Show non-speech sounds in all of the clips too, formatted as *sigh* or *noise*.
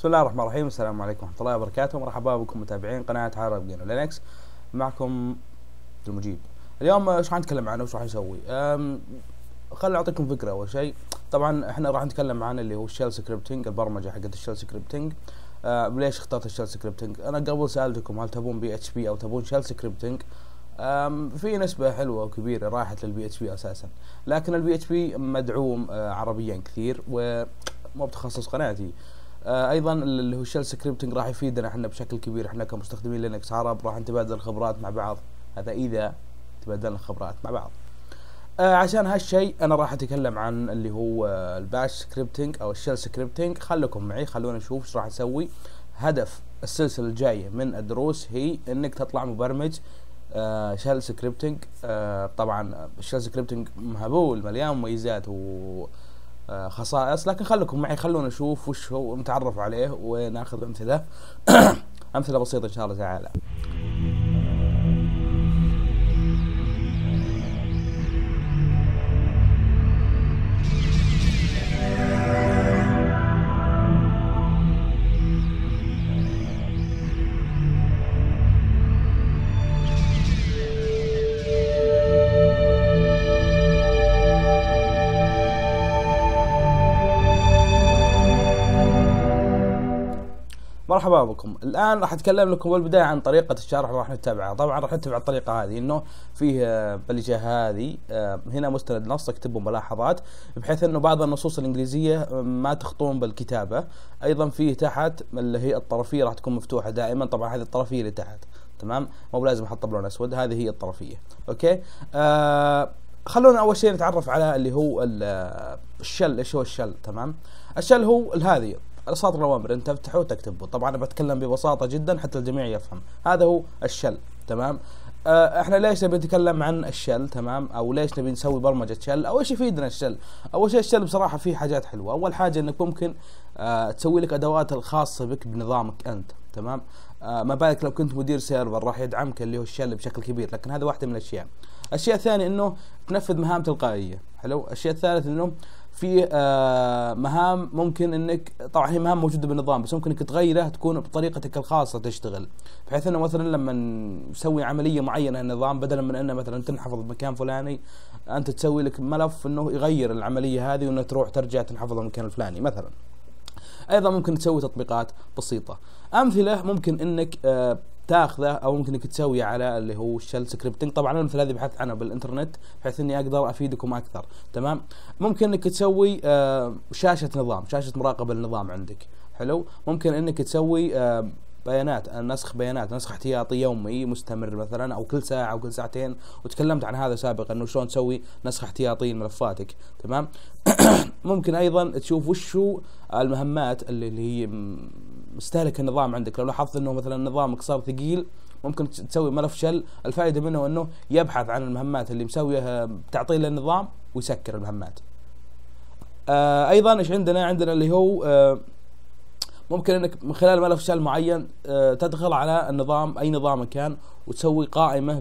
بسم الله الرحمن الرحيم السلام عليكم ورحمه الله وبركاته مرحبا بكم متابعين قناه عرب جيم لينكس معكم المجيب اليوم ايش راح نتكلم عنه وش راح نسوي خليني اعطيكم فكره اول شيء طبعا احنا راح نتكلم عن اللي هو الشيل سكريبتنج البرمجه حقت الشيل سكريبتنج آه ليش اخترت الشيل سكريبتنج انا قبل سالتكم هل تبون بي اتش بي او تبون شيل سكريبتنج في نسبة حلوة وكبيرة راحت للبي اتش بي اساسا لكن البي اتش بي مدعوم أه، عربيا كثير ومو بتخصص قناتي آه، ايضا اللي هو الشيل سكريبتنج راح يفيدنا احنا بشكل كبير احنا كمستخدمين لينكس عرب راح نتبادل الخبرات مع بعض هذا اذا تبادلنا الخبرات مع بعض آه، عشان هالشيء انا راح اتكلم عن اللي هو الباش سكريبتنج او الشيل سكريبتنج خليكم معي خلونا نشوف ايش راح نسوي هدف السلسله الجايه من الدروس هي انك تطلع مبرمج آه شيل سكريبتنج آه طبعا الشيل سكريبتنج مهبول مليان مميزات و خصائص لكن خلكم معي خلونا نشوف وش هو نتعرف عليه وناخذ امثله *coughs* امثله بسيطه ان شاء الله تعالى مرحبا بكم الان راح اتكلم لكم بالبدايه عن طريقه الشرح اللي راح نتبعها طبعا راح نتبع الطريقه هذه انه فيه آه، بالجهه هذه آه، هنا مستند نص اكتبوا ملاحظات بحيث انه بعض النصوص الانجليزيه آه، ما تخطون بالكتابه ايضا فيه تحت اللي هي الطرفيه راح تكون مفتوحه دائما طبعا هذه الطرفيه اللي تحت تمام مو بلازم احط بلون اسود هذه هي الطرفيه اوكي آه خلونا اول شيء نتعرف على اللي هو الشل ايش هو الشل تمام الشل هو هذه سطر الاوامر انت تفتحه وتكتبه طبعا انا بتكلم ببساطه جدا حتى الجميع يفهم هذا هو الشل تمام آه، احنا ليش نبي نتكلم عن الشل تمام او ليش نبي نسوي برمجه شل او ايش يفيدنا الشل اول شيء الشل بصراحه فيه حاجات حلوه اول حاجه انك ممكن اه تسوي لك ادوات الخاصه بك بنظامك انت تمام آه ما بالك لو كنت مدير سيرفر راح يدعمك اللي هو الشل بشكل كبير لكن هذا واحده من الاشياء الشيء الثاني انه تنفذ مهام تلقائيه حلو الشيء الثالث انه في آه، مهام ممكن انك طبعا هي مهام موجوده بالنظام بس ممكن انك تغيره تكون بطريقتك الخاصه تشتغل بحيث انه مثلا لما نسوي عمليه معينه النظام بدلا من انه مثلا تنحفظ بمكان فلاني انت تسوي لك ملف انه يغير العمليه هذه وانه تروح ترجع تنحفظ المكان الفلاني مثلا. ايضا ممكن تسوي تطبيقات بسيطه. امثله ممكن انك آه، تاخذه او ممكن انك تسويه على اللي هو الشل سكريبتنج طبعا انا مثل هذه بحثت عنها بالانترنت بحيث اني اقدر افيدكم اكثر تمام ممكن انك تسوي آه، شاشه نظام شاشه مراقبه للنظام عندك حلو ممكن انك تسوي آه، بيانات نسخ بيانات نسخ احتياطي يومي مستمر مثلا او كل ساعه او كل ساعتين وتكلمت عن هذا سابقا انه شلون تسوي نسخ احتياطي لملفاتك تمام *coughs* ممكن ايضا تشوف وش المهمات اللي هي مستهلك النظام عندك لو لاحظت انه مثلا نظامك صار ثقيل ممكن تسوي ملف شل الفائده منه انه يبحث عن المهمات اللي مسويها آه، تعطيه للنظام ويسكر المهمات آه ايضا ايش عندنا عندنا اللي هو آه ممكن انك من خلال ملف شل معين آه تدخل على النظام اي نظام كان وتسوي قائمه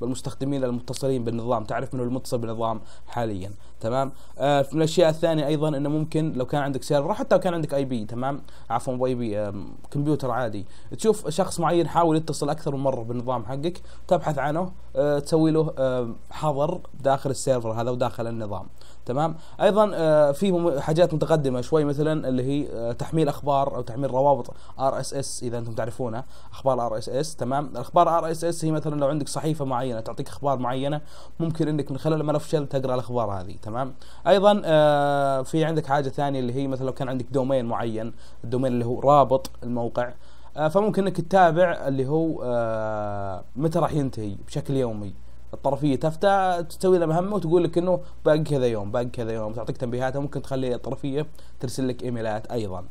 بالمستخدمين المتصلين بالنظام تعرف من المتصل بالنظام حاليا تمام آه من الاشياء الثانيه ايضا انه ممكن لو كان عندك سيرفر حتى لو كان عندك اي بي تمام عفوا مو اي بي كمبيوتر عادي تشوف شخص معين حاول يتصل اكثر من مره بالنظام حقك تبحث عنه آه تسوي له آه حظر داخل السيرفر هذا وداخل النظام تمام ايضا آه في حاجات متقدمه شوي مثلا اللي هي آه، تحميل اخبار او تحميل روابط ار اس اس اذا انتم تعرفونها اخبار ار اس اس تمام تمام نعم، الاخبار ار اس اس هي مثلا لو عندك صحيفه معينه تعطيك اخبار معينه ممكن انك من خلال ملف شيل تقرا الاخبار هذه تمام ايضا آه في عندك حاجه ثانيه اللي هي مثلا لو كان عندك دومين معين الدومين اللي هو رابط الموقع آه فممكن انك تتابع اللي هو آه متى راح ينتهي بشكل يومي الطرفيه تفتح تسوي لها مهمه وتقول لك انه باقي كذا يوم باقي كذا يوم تعطيك تنبيهات ممكن تخلي الطرفيه ترسل لك ايميلات ايضا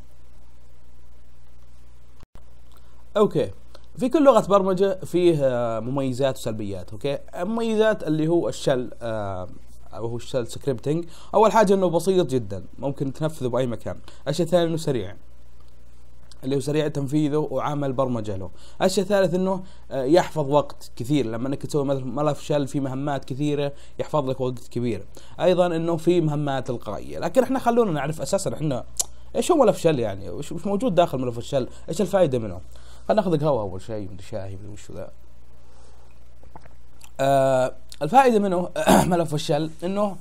اوكي في كل لغه برمجه فيه آه، مميزات وسلبيات اوكي مميزات اللي هو الشل او آه، هو الشل سكريبتنج اول حاجه انه بسيط جدا ممكن تنفذه باي مكان الشيء الثاني انه سريع اللي هو سريع تنفيذه وعمل برمجه له الشيء الثالث انه آه، يحفظ وقت كثير لما انك تسوي مثلا ملف شل في مهمات كثيره يحفظ لك وقت كبير ايضا انه في مهمات تلقائيه لكن احنا خلونا نعرف اساسا احنا ايش هو ملف شل يعني وش موجود داخل ملف الشل ايش الفائده منه خلينا ناخذ قهوه اول شيء مدري شاي مدري وش ذا آه الفائده منه *clears throat* ملف الشل انه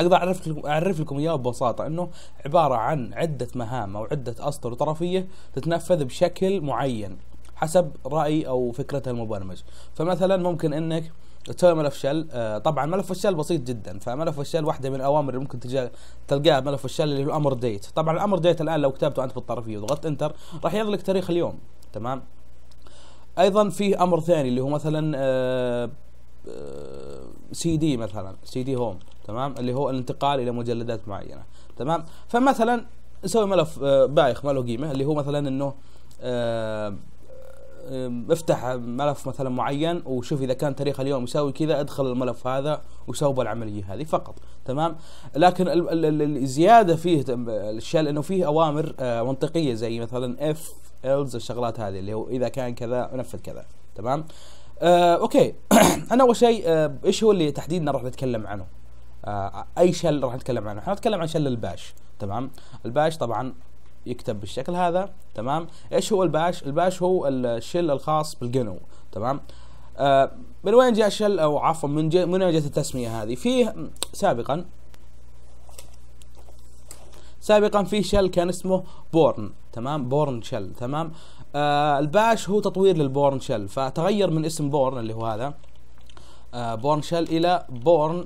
اقدر اعرف لكم اعرف لكم اياه ببساطه انه عباره عن عده مهام او عده اسطر طرفيه تتنفذ بشكل معين حسب راي او فكره المبرمج فمثلا ممكن انك تسوي ملف شل آه طبعا ملف الشل بسيط جدا فملف الشل واحده من الاوامر اللي ممكن تلقاها ملف الشل اللي هو امر ديت طبعا الامر ديت الان لو كتبته انت بالطرفيه وضغطت انتر راح يغلق تاريخ اليوم تمام ايضا في امر ثاني اللي هو مثلا سي آه، دي آه، مثلا سي دي هوم تمام اللي هو الانتقال الى مجلدات معينه تمام فمثلا نسوي ملف آه، بايخ ما له قيمه اللي هو مثلا انه افتح ملف مثلا معين وشوف اذا كان تاريخ اليوم يساوي كذا ادخل الملف هذا وسوى العمليه هذه فقط تمام لكن الزياده فيه الاشياء لانه فيه اوامر منطقيه زي مثلا اف ايلز الشغلات هذه اللي هو اذا كان كذا انفذ كذا تمام آه اوكي *clears throat* انا اول شيء آه ايش هو اللي تحديدا راح نتكلم عنه آه اي شل راح نتكلم عنه احنا نتكلم عن شل الباش تمام الباش طبعا يكتب بالشكل هذا تمام ايش هو الباش الباش هو الشل الخاص بالجنو تمام آه من وين جاء الشل او عفوا من جي من جت التسميه هذه فيه سابقا سابقا في شل كان اسمه بورن تمام بورن شل تمام آه الباش هو تطوير للبورن شل فتغير من اسم بورن اللي هو هذا آه بورن شل الى بورن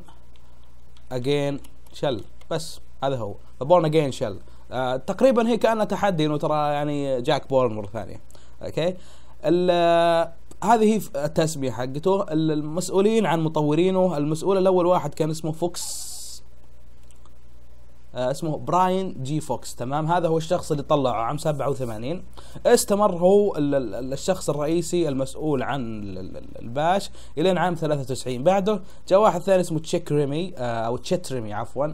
اجين شل بس هذا هو بورن اجين شل آه تقريبا هي كانها تحدي انه ترى يعني جاك بورن مره ثانيه اوكي آه، هذه التسميه حقته المسؤولين عن مطورينه المسؤول الاول واحد كان اسمه فوكس آه، اسمه براين جي فوكس تمام هذا هو الشخص اللي طلعه عام 87 استمر هو الشخص الرئيسي المسؤول عن الباش الين عام 93 بعده جاء واحد ثاني اسمه تشيك ريمي آه، او تشيت ريمي عفوا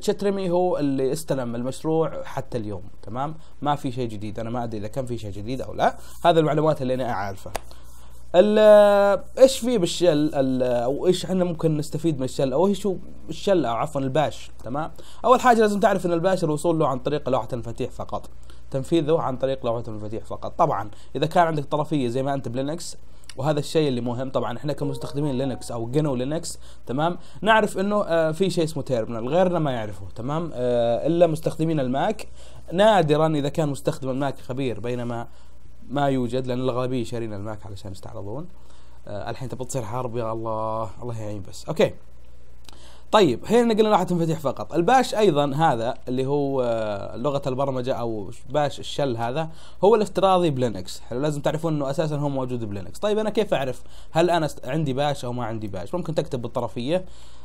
تشيت ريمي هو اللي استلم المشروع حتى اليوم تمام ما في شيء جديد انا ما ادري اذا كان في شيء جديد او لا هذا المعلومات اللي انا اعرفها ايش في بالشل او ايش احنا ممكن نستفيد من الشل او ايش هو الشل او عفوا الباش تمام اول حاجه لازم تعرف ان الباش الوصول له عن طريق لوحه المفاتيح فقط تنفيذه عن طريق لوحه المفاتيح فقط طبعا اذا كان عندك طرفيه زي ما انت بلينكس وهذا الشيء اللي مهم طبعا احنا كمستخدمين لينكس او جنو لينكس تمام نعرف انه آه في شيء اسمه تيرمينال غيرنا ما يعرفه تمام آه الا مستخدمين الماك نادرا اذا كان مستخدم الماك خبير بينما ما يوجد لان الاغلبيه شارين الماك علشان يستعرضون آه الحين تبغى تصير حرب يا الله الله يعين بس اوكي طيب هنا قلنا راح تنفتح فقط الباش ايضا هذا اللي هو آه لغه البرمجه او باش الشل هذا هو الافتراضي بلينكس حلو لازم تعرفون انه اساسا هو موجود بلينكس طيب انا كيف اعرف هل انا عندي باش او ما عندي باش ممكن تكتب بالطرفيه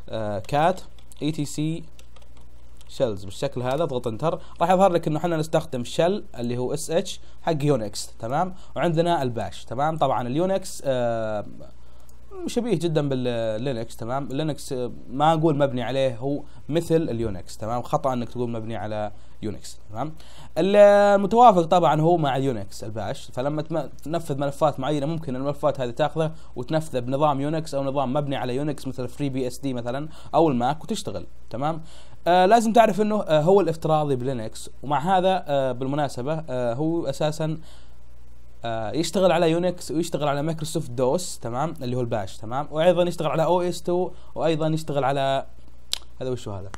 آه كات اي تي سي شيلز بالشكل هذا اضغط انتر راح يظهر لك انه احنا نستخدم شل اللي هو اس اتش حق يونكس تمام وعندنا الباش تمام طبعا اليونكس آه شبيه جدا باللينكس تمام لينكس آه، ما اقول مبني عليه هو مثل اليونكس تمام خطا انك تقول مبني على يونكس تمام المتوافق آه، طبعا هو مع اليونكس الباش فلما تنفذ ملفات معينه ممكن الملفات هذه تاخذه وتنفذه بنظام يونكس او نظام مبني على يونكس مثل فري بي اس دي مثلا او الماك وتشتغل تمام آه لازم تعرف انه آه هو الافتراضي بلينكس ومع هذا آه بالمناسبه آه هو اساسا آه يشتغل على يونكس ويشتغل على مايكروسوفت دوس تمام اللي هو الباش تمام وايضا يشتغل على او اس 2 وايضا يشتغل على هذا وشو هذا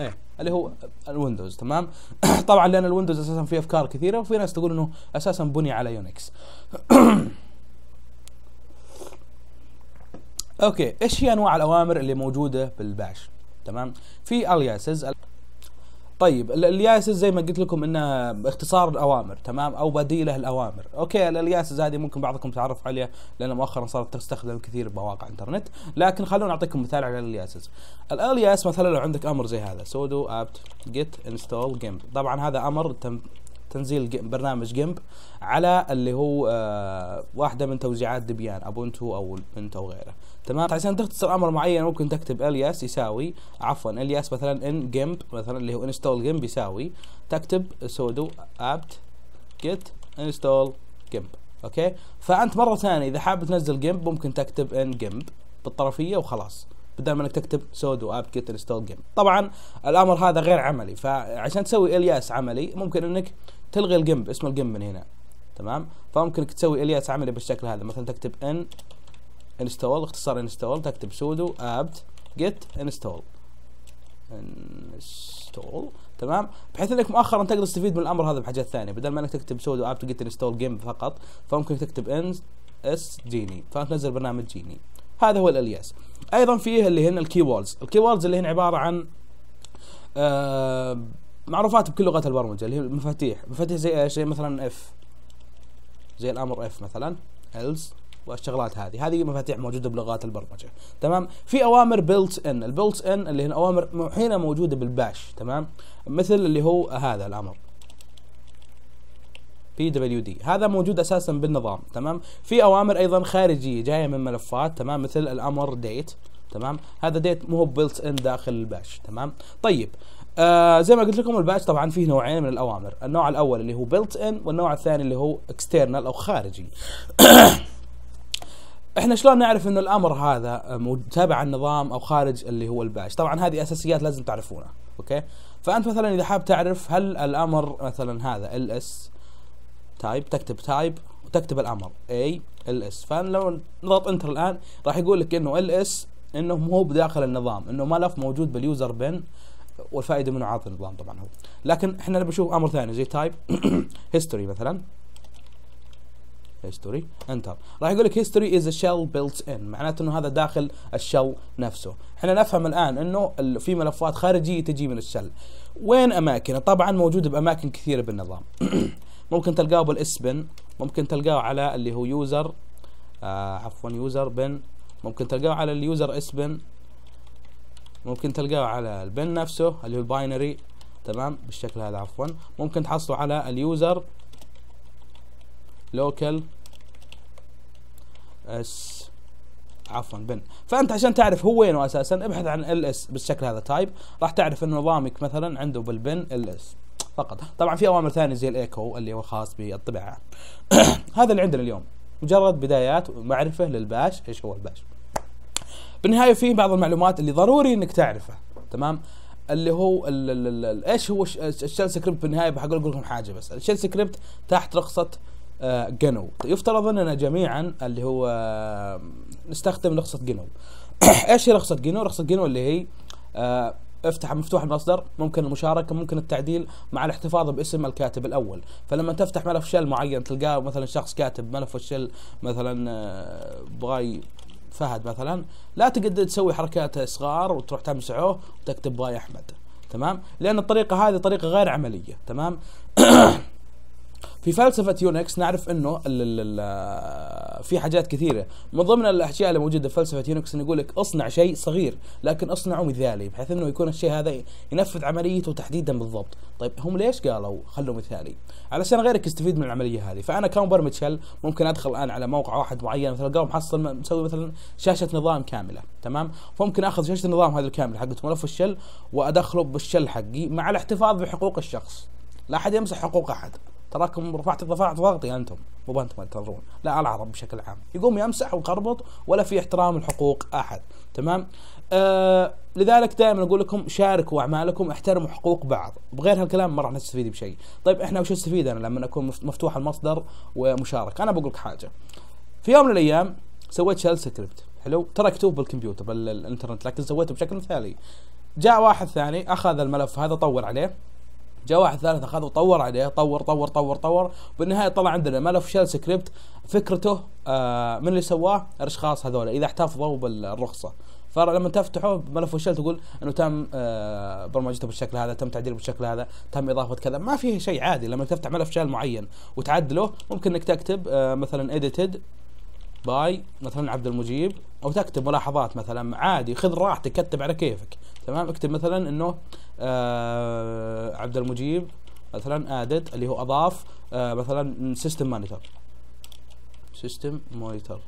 ايه اللي هو الويندوز تمام *coughs* طبعا لان الويندوز اساسا فيه افكار كثيره وفي ناس تقول انه اساسا بني على يونكس *coughs* اوكي ايش هي انواع الاوامر اللي موجوده بالباش تمام في الياسز طيب الياسز زي ما قلت لكم انها اختصار الاوامر تمام او بديله الاوامر اوكي الياسز هذه ممكن بعضكم تعرف عليها لان مؤخرا صارت تستخدم كثير بمواقع الانترنت لكن خلونا اعطيكم مثال على الياسز الالياس مثلا لو عندك امر زي هذا سودو ابت جيت انستول جيمب طبعا هذا امر تم تنزيل برنامج جيمب على اللي هو آه، واحده من توزيعات دبيان ابونتو او البنت او غيره تمام طيب، عشان تختصر امر معين ممكن تكتب الياس يساوي عفوا الياس مثلا ان جيمب مثلا اللي هو انستول جيمب يساوي تكتب سودو ابت جيت انستول جيمب اوكي فانت مره ثانيه اذا حاب تنزل جيمب ممكن تكتب ان جيمب بالطرفيه وخلاص بدل ما انك تكتب سودو اب جيت انستول جيم طبعا الامر هذا غير عملي فعشان تسوي الياس عملي ممكن انك تلغي الجيمب اسم الجيمب من هنا تمام فممكن تسوي الياس عملي بالشكل هذا مثلا تكتب ان انستول اختصار انستول تكتب سودو apt get install انستول تمام بحيث انك مؤخرا تقدر تستفيد من الامر هذا بحاجات ثانيه بدل ما انك تكتب سودو apt get install جيم فقط فممكن تكتب ان اس جيني فتنزل برنامج جيني هذا هو الالياس ايضا فيه اللي هن الكي ووردز الكي ووردز اللي هن عباره عن آه معروفات بكل لغات البرمجه اللي هي المفاتيح مفاتيح زي ايش زي مثلا اف زي الامر اف مثلا else والشغلات هذه هذه مفاتيح موجوده بلغات البرمجه تمام في اوامر بيلت ان البيلت ان اللي هي اوامر هنا موجوده بالباش تمام مثل اللي هو هذا الامر بي دبليو دي هذا موجود اساسا بالنظام تمام في اوامر ايضا خارجيه جايه من ملفات تمام مثل الامر ديت تمام هذا ديت مو بيلت ان داخل الباش تمام طيب آه زي ما قلت لكم الباتش طبعا فيه نوعين من الاوامر النوع الاول اللي هو بيلت ان والنوع الثاني اللي هو اكسترنال او خارجي *coughs* احنا شلون نعرف انه الامر هذا تابع النظام او خارج اللي هو الباتش طبعا هذه اساسيات لازم تعرفونها اوكي فانت مثلا اذا حاب تعرف هل الامر مثلا هذا ال اس تايب تكتب تايب وتكتب الامر اي ال اس فلو نضغط انتر الان راح يقول لك انه ال اس انه مو بداخل النظام انه ملف موجود باليوزر بن والفائده منه عاطل النظام طبعا هو لكن احنا نبي نشوف امر ثاني زي تايب هيستوري *coughs* مثلا هيستوري انتر راح يقول لك هيستوري از شيل بيلت ان معناته انه هذا داخل الشل نفسه احنا نفهم الان انه في ملفات خارجيه تجي من الشل وين اماكنه طبعا موجوده باماكن كثيره بالنظام *coughs* ممكن تلقاه بالاس بن ممكن تلقاه على اللي هو يوزر آه عفوا يوزر بن ممكن تلقاه على اليوزر اس بن ممكن تلقاه على البن نفسه اللي هو الباينري تمام بالشكل هذا عفوا ممكن تحصلوا على اليوزر لوكال اس عفوا بن فانت عشان تعرف هو وينه اساسا ابحث عن ال اس بالشكل هذا تايب راح تعرف ان نظامك مثلا عنده بالبن ال اس فقط طبعا في اوامر ثانيه زي الايكو اللي هو خاص بالطباعه *coughs* هذا اللي عندنا اليوم مجرد بدايات ومعرفه للباش ايش هو الباش بالنهايه في بعض المعلومات اللي ضروري انك تعرفها تمام اللي هو الـ الـ الـ ايش هو الشيل سكريبت بالنهايه اقول لكم حاجه بس الشيل سكريبت تحت رخصه جنو آه، يفترض اننا جميعا اللي هو نستخدم رخصه جنو *coughs* ايش هي رخصه جنو رخصه جنو اللي هي آه افتح مفتوح المصدر ممكن المشاركة ممكن التعديل مع الاحتفاظ باسم الكاتب الأول فلما تفتح ملف شل معين تلقاه مثلا شخص كاتب ملف الشل مثلا آه، بغاي فهد مثلا لا تقدر تسوي حركات صغار وتروح تمسحه وتكتب باي احمد تمام لان الطريقه هذه طريقه غير عمليه تمام *clears throat* *coughs* في فلسفه يونكس نعرف انه الـ الـ الـ في حاجات كثيره من ضمن الاشياء اللي موجوده في فلسفه يونكس انه يقول لك اصنع شيء صغير لكن اصنعه مثالي بحيث انه يكون الشيء هذا ينفذ عمليته تحديدا بالضبط طيب هم ليش قالوا خلوه مثالي علشان غيرك يستفيد من العمليه هذه فانا كمبرمج شل ممكن ادخل الان على موقع واحد معين مثلا قام محصل مسوي مثلا شاشه نظام كامله تمام فممكن اخذ شاشه النظام هذه الكامله حقت ملف الشل وادخله بالشل حقي مع الاحتفاظ بحقوق الشخص لا احد يمسح حقوق احد تراكم رفعت رفعت ضغطي انتم مو انتم تنظرون لا العرب بشكل عام يقوم يمسح ويخربط ولا في احترام الحقوق احد تمام آه لذلك دائما اقول لكم شاركوا اعمالكم احترموا حقوق بعض بغير هالكلام ما راح نستفيد بشيء طيب احنا وش استفيد انا لما اكون مفتوح المصدر ومشارك انا بقول لك حاجه في يوم من الايام سويت شيل سكريبت حلو ترى بالكمبيوتر بالانترنت لكن سويته بشكل مثالي جاء واحد ثاني اخذ الملف هذا طور عليه جاء واحد ثالث اخذه وطور عليه طور طور طور طور بالنهايه طلع عندنا ملف شيل سكريبت فكرته آه من اللي سواه الاشخاص هذول اذا احتفظوا بالرخصه فلما تفتحه ملف وشيل تقول انه تم آه برمجته بالشكل هذا تم تعديله بالشكل هذا تم اضافه كذا ما فيه شيء عادي لما تفتح ملف شيل معين وتعدله ممكن انك تكتب آه مثلا ايديتد باي مثلا عبد المجيب او تكتب ملاحظات مثلا عادي خذ راحتك كتب على كيفك تمام اكتب مثلا انه آه عبد المجيب مثلا ادد اللي هو اضاف آه مثلا سيستم مانيتر سيستم مونيتر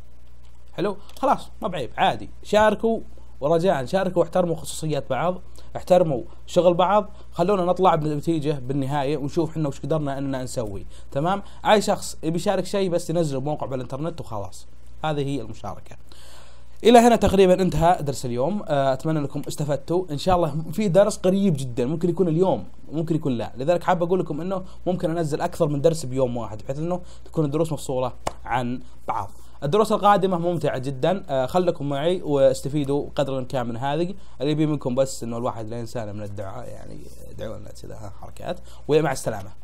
حلو خلاص ما بعيب عادي شاركوا ورجاء شاركوا واحترموا خصوصيات بعض احترموا شغل بعض خلونا نطلع بنتيجه بالنهايه ونشوف احنا وش قدرنا اننا نسوي تمام اي شخص يبي يشارك شيء بس ينزله بموقع بالانترنت وخلاص هذه هي المشاركه الى هنا تقريبا انتهى درس اليوم آه، اتمنى انكم استفدتوا ان شاء الله في درس قريب جدا ممكن يكون اليوم ممكن يكون لا لذلك حاب اقول لكم انه ممكن انزل اكثر من درس بيوم واحد بحيث انه تكون الدروس مفصوله عن بعض الدروس القادمة ممتعة جدا آه، خلكم معي واستفيدوا قدر الامكان من هذه اللي يبي منكم بس انه الواحد لا ينسانا من الدعاء يعني ادعوا لنا كذا حركات ومع السلامة